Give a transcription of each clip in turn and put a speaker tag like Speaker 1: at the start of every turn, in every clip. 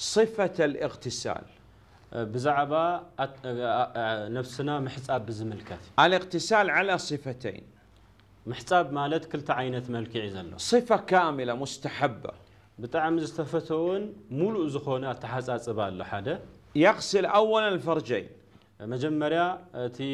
Speaker 1: صفة الاغتسال أه، بزعبة أه، أه، نفسنا محساب بزملكات الاغتسال على صفتين محساب مالت كلتا عينت ملكي عزلو صفة كاملة مستحبة بتعم زستفتون ملؤ زخونة تحساس بالله لحدة يغسل أولا الفرجين تي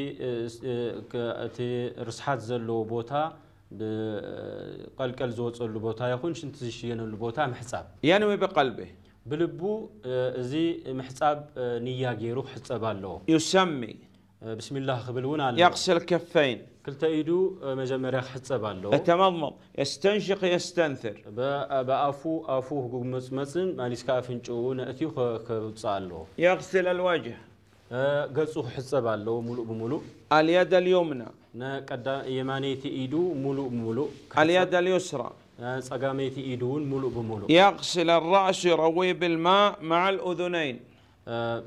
Speaker 1: تي እቲ زلو بوتا بقلقل زوت زلو بوتا ይኹን ሽንቲ ዝሽየነሉ بوتا ምሕፃብ ينوي بقلبه بلبو زي محساب نياجيرو حساب الله يسمي بسم الله خبلونا يغسل كفين كل تأيدو مجمرة حساب الله يتمضمض يستنشق يستنثر بأفو أفوه قمس مسن ما نسكافن جوون أتيو خبتصال له يغسل الوجه قصو حسب الله ملو بملو اليد اليمنى نقدا يمانيتي ايدو ملو بملو اليد اليسرى سقاميتي ايدون ملو بملو
Speaker 2: يغسل الراس
Speaker 1: يروي بالماء مع الاذنين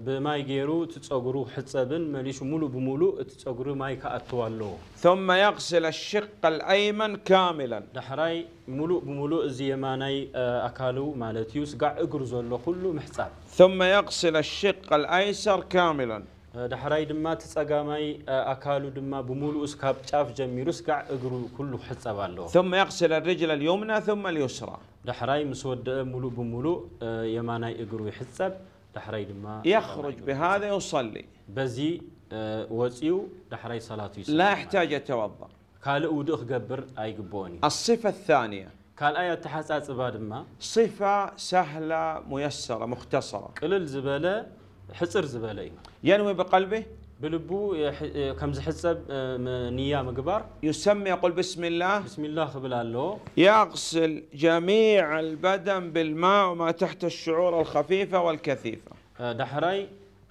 Speaker 1: بماي جيرو تتصغرو حصبن مليش مولو بمولو تتصغرو ماي كاتوالو ثم يغسل الشق الايمن كاملا دحراي مولو بمولو ازي يماناي اكالو مالتيوس سغع اغر زلو كله محصاب
Speaker 2: ثم يغسل الشق الايسر كاملا
Speaker 1: دحراي دما تتصغاماي اكالو دما بمولو اسكاب ጫፍ ጀሚሩ ስጋዕ እግሩ ኩሉ ሕፀብ ኣለዎ ثم يغسل الرجل اليمنى ثم اليسرى دحراي مسود مولو بمولو የማናይ እግሩ ይሕፀብ دحري ما يخرج بهذا يصلي بزي وزيو دحري صلاة يصلي لا يحتاج يتوضا قال ودخ قبر اي قبوني الصفة الثانية قال اي تحساس بعد ما صفة سهلة ميسرة مختصرة قلل الزبالة حصر زبالة ينوي بقلبه بلبو كم زحسب آه، نيا مقبر يسمى يقول بسم الله بسم الله قبل الله
Speaker 2: يغسل جميع البدن بالماء وما تحت
Speaker 1: الشعور الخفيفة والكثيفة آه، دحري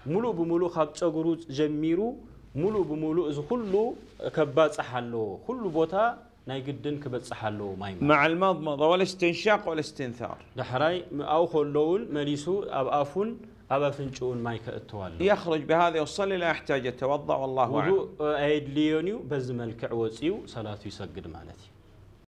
Speaker 1: ملو بملو خب تشغرو جميرو ملو بملو إذا كله كبات صحلو كل بوتا نيجدن كبات صحلو صحالو ماي مع المضمضة والاستنشاق والاستنثار دحري أو خلول مريسو أو أفون أبا فنشون مايك التوال يخرج بهذا يصلي لا يحتاج التوضع والله أعلم وضوء أيد ليونيو بزمل كعوسيو صلاة يسجد مالتي